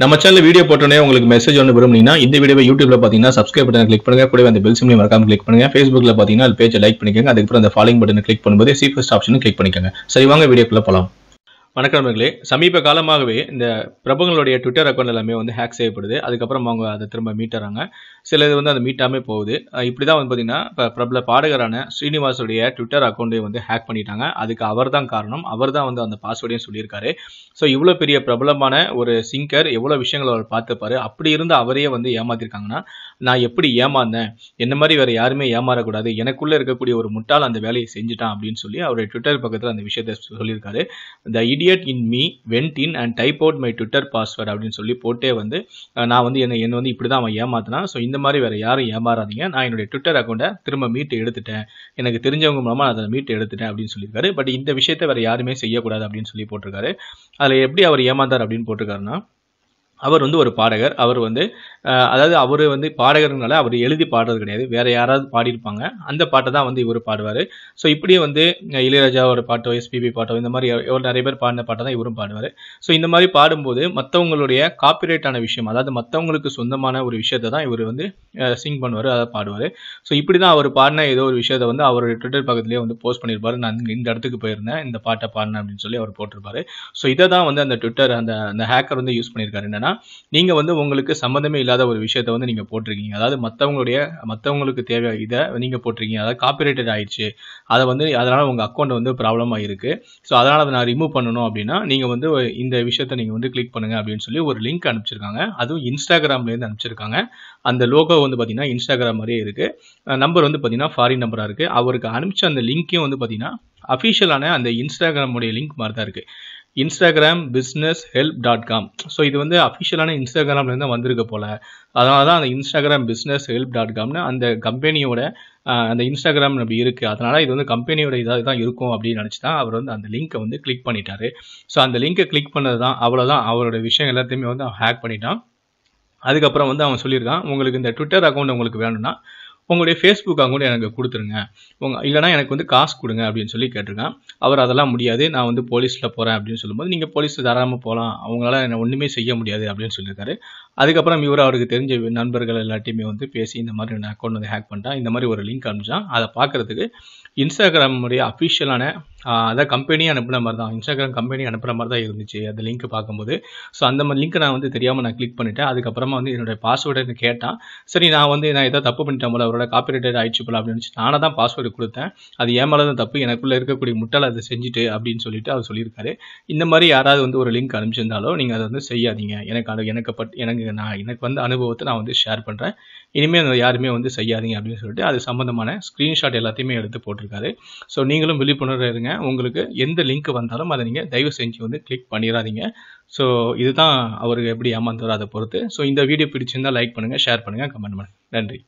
நம்ம channel video போட்டோன்னே உங்களுக்கு மெசேஜ் ஒன்று விரும்புனீங்கன்னா இந்த வீடியோ யூடியூப்ல பார்த்தீங்கன்னா சப்ஸ்கிரைப் பண்ணி கிளிக் பண்ணுங்க கூட அந்த பெல் சிம்லி மறக்காம கிளிக் பண்ணுங்க ஃபேஸ்புக்கில் பார்த்தீங்கன்னா அது பேஜை லைக் பண்ணிக்கோங்க அதுக்கப்புறம் அந்த ஃபாலோயிங் பட்டன் கிளிக் பண்ணும்போது சீஃபஸ்ட் ஆப்ஷன் கிளிக் பண்ணிக்கோங்க சரி வாங்க வீடியோக்குள்ள போகலாம் வணக்கம் சமீப காலமாகவே இந்த பிரபுங்களுடைய ட்விட்டர் அக்கௌண்ட் எல்லாமே வந்து ஹேக் செய்யப்படுது அதுக்கப்புறம் அவங்க அதை திரும்ப மீட்டுறாங்க சில இது வந்து அதை மீட்டாமே போகுது இப்படி தான் வந்து பார்த்திங்கன்னா இப்போ பிரபல பாடகரான ஸ்ரீனிவாசுடைய ட்விட்டர் அக்கௌண்ட்டை வந்து ஹேக் பண்ணிட்டாங்க அதுக்கு அவர் தான் காரணம் அவர் தான் வந்து அந்த பாஸ்வேர்டையும் சொல்லியிருக்காரு ஸோ இவ்வளோ பெரிய பிரபலமான ஒரு சிங்கர் எவ்வளோ விஷயங்கள் அவர் பார்த்துப்பாரு அப்படி இருந்து அவரையே வந்து ஏமாத்திருக்காங்கன்னா நான் எப்படி ஏமாந்தேன் என்ன மாதிரி வேறு யாருமே ஏமாறக்கூடாது எனக்குள்ளே இருக்கக்கூடிய ஒரு முட்டால் அந்த வேலையை செஞ்சுட்டான் அப்படின்னு சொல்லி அவருடைய ட்விட்டர் பக்கத்தில் அந்த விஷயத்தை சொல்லியிருக்காரு இந்த idiot in me went in and type out my Twitter password அப்படின்னு சொல்லி போட்டே வந்து நான் வந்து என்ன என்ன வந்து இப்படி தான் அவன் ஏமாத்தினா ஸோ இந்த மாதிரி வேறு யாரும் ஏமாறாதீங்க நான் என்னுடைய ட்விட்டர் அக்கௌண்ட்டை திரும்ப மீட்டு எடுத்துட்டேன் எனக்கு தெரிஞ்சவங்க மூலமாக அதை மீட்டு எடுத்துட்டேன் அப்படின்னு சொல்லியிருக்காரு பட் இந்த விஷயத்தை வேறு யாருமே செய்யக்கூடாது அப்படின்னு சொல்லி போட்டிருக்காரு அதில் எப்படி அவர் ஏமாந்தார் அப்படின்னு போட்டிருக்காருன்னா அவர் வந்து ஒரு பாடகர் அவர் வந்து அதாவது அவர் வந்து பாடகர்னால அவர் எழுதி பாடுறது கிடையாது வேறு யாராவது பாடியிருப்பாங்க அந்த பாட்டை தான் வந்து இவர் பாடுவார் ஸோ இப்படியே வந்து இளையராஜாவோட பாட்டோ எஸ்பிபி பாட்டோ இந்த மாதிரி எவ்வளோ நிறைய பேர் பாடின பாட்டை தான் இவரும் பாடுவார் ஸோ இந்த மாதிரி பாடும்போது மற்றவங்களுடைய காப்பிரைட்டான விஷயம் அதாவது மற்றவங்களுக்கு சொந்தமான ஒரு விஷயத்த தான் இவர் வந்து சிங் பண்ணுவார் அதை பாடுவார் ஸோ இப்படி தான் அவர் பாடின ஏதோ ஒரு விஷயத்த வந்து அவருடைய ட்விட்டர் பக்கத்துலேயே வந்து போஸ்ட் பண்ணியிருப்பார் நான் இந்த இடத்துக்கு போயிருந்தேன் இந்த பாட்டை பாடினேன் அப்படின்னு சொல்லி அவர் போட்டிருப்பாரு ஸோ இதை தான் வந்து அந்த ட்விட்டர் அந்த அந்த ஹேக்கர் வந்து யூஸ் பண்ணியிருக்காரு என்னன்னா அப்படின்னா நீங்கள் வந்து உங்களுக்கு சம்மந்தமே இல்லாத ஒரு விஷயத்த வந்து நீங்கள் போட்டிருக்கீங்க அதாவது மற்றவங்களுடைய மற்றவங்களுக்கு தேவை இதை நீங்கள் போட்டிருக்கீங்க அதாவது காப்பிரைட்டட் ஆயிடுச்சு அதை வந்து அதனால் உங்கள் அக்கௌண்ட் வந்து ப்ராப்ளமாக இருக்குது ஸோ அதனால் அதை நான் ரிமூவ் பண்ணணும் அப்படின்னா நீங்கள் வந்து இந்த விஷயத்த நீங்கள் வந்து கிளிக் பண்ணுங்க அப்படின்னு சொல்லி ஒரு லிங்க் அனுப்பிச்சிருக்காங்க அதுவும் இன்ஸ்டாகிராம்லேருந்து அனுப்பிச்சிருக்காங்க அந்த லோகோ வந்து பார்த்தீங்கன்னா இன்ஸ்டாகிராம் மாதிரியே இருக்குது நம்பர் வந்து பார்த்தீங்கன்னா ஃபாரின் நம்பராக இருக்குது அவருக்கு அனுப்பிச்ச அந்த லிங்க்கையும் வந்து பார்த்தீங்கன்னா அஃபிஷியலான அந்த இன்ஸ்டாகிராமுடைய லிங்க் மாதிரி தான் இருக்குது Instagram business help dot com so இது வந்து அஃபிஷியலான இன்ஸ்டாகிராம்லேருந்து வந்திருக்க போல அதனால தான் அந்த இன்ஸ்டாகிராம் பிஸ்னஸ் ஹெல்ப் டாட் காம்னு அந்த கம்பெனியோட அந்த இன்ஸ்டாகிராம் அப்படி இருக்குது அதனால் இது வந்து கம்பெனியோட இதாக தான் இருக்கும் அப்படின்னு நினச்சி தான் அவர் வந்து அந்த லிங்க்கை வந்து கிளிக் பண்ணிட்டாரு ஸோ அந்த லிங்க்கை கிளிக் பண்ணது தான் அவ்வளோதான் அவரோட விஷயம் எல்லாத்தையுமே வந்து அவன் ஹேக் பண்ணிட்டான் அதுக்கப்புறம் வந்து அவன் சொல்லியிருக்கான் உங்களுக்கு இந்த ட்விட்டர் அக்கௌண்ட் உங்களுக்கு வேணும்னா உங்களுடைய ஃபேஸ்புக் அக்கௌண்ட் எனக்கு கொடுத்துருங்க உங்கள் இல்லைனா எனக்கு வந்து காசு கொடுங்க அப்படின்னு சொல்லி கேட்டிருக்கேன் அவர் அதெல்லாம் முடியாது நான் வந்து போலீஸில் போகிறேன் அப்படின்னு சொல்லும்போது நீங்கள் போலீஸில் தாராளமாக போகலாம் அவங்களால என்ன ஒன்றுமே செய்ய முடியாது அப்படின்னு சொல்லியிருக்காரு அதுக்கப்புறம் இவர் அவருக்கு தெரிஞ்ச நண்பர்கள் எல்லாத்தையுமே வந்து பேசி இந்த மாதிரி நான் அக்கௌண்ட் வந்து ஹேக் பண்ணிட்டான் இந்த மாதிரி ஒரு லிங்க் அனுப்பிச்சான் அதை பார்க்குறதுக்கு இன்ஸ்டாகிராமுடைய அஃபிஷியலான அதான் கம்பெனி அனுப்புன மாதிரி தான் இன்ஸ்டாகிராம் கம்பெனி அனுப்புகிற மாதிரி தான் இருந்துச்சு அந்த லிங்க் பார்க்கும்போது ஸோ அந்த மாதிரி லிங்க் நான் வந்து தெரியாமல் நான் கிளிக் பண்ணிட்டேன் அதுக்கப்புறமா வந்து என்னுடைய பாஸ்வேர்டு கேட்டான் சரி நான் வந்து நான் ஏதாவது தப்பு பண்ணிட்டேன் போல அவரோட காப்பி ரைட்டர் ஆயிடுச்சு போல அப்படின்னு நானே தான் பாஸ்வேர்டு கொடுத்தேன் அது தான் தப்பு எனக்குள்ளே இருக்கக்கூடிய முட்டால் அதை செஞ்சுட்டு அப்படின்னு சொல்லிட்டு அவர் சொல்லியிருக்காரு இந்த மாதிரி யாராவது வந்து ஒரு லிங்க் அனுப்பிச்சிருந்தாலோ நீங்கள் அதை வந்து செய்யாதீங்க எனக்கு அனு எனக்கு பட் எனக்கு நான் எனக்கு வந்து அனுபவத்தை நான் வந்து ஷேர் பண்ணுறேன் இனிமேல் யாருமே வந்து செய்யாதீங்க அப்படின்னு சொல்லிட்டு அது சம்மந்தமான ஸ்க்ரீன்ஷாட் எல்லாத்தையுமே எடுத்து போட்டிருக்காரு ஸோ நீங்களும் விழிப்புணர்வு இருங்க பாருங்க உங்களுக்கு எந்த லிங்க் வந்தாலும் அதை நீங்கள் தயவு செஞ்சு வந்து கிளிக் பண்ணிடாதீங்க ஸோ இதுதான் அவருக்கு எப்படி ஏமாந்துவரோ அதை பொறுத்து ஸோ இந்த வீடியோ பிடிச்சிருந்தால் லைக் பண்ணுங்கள் ஷேர் பண்ணுங்கள் கமெண்ட் பண்ணுங்கள் நன்றி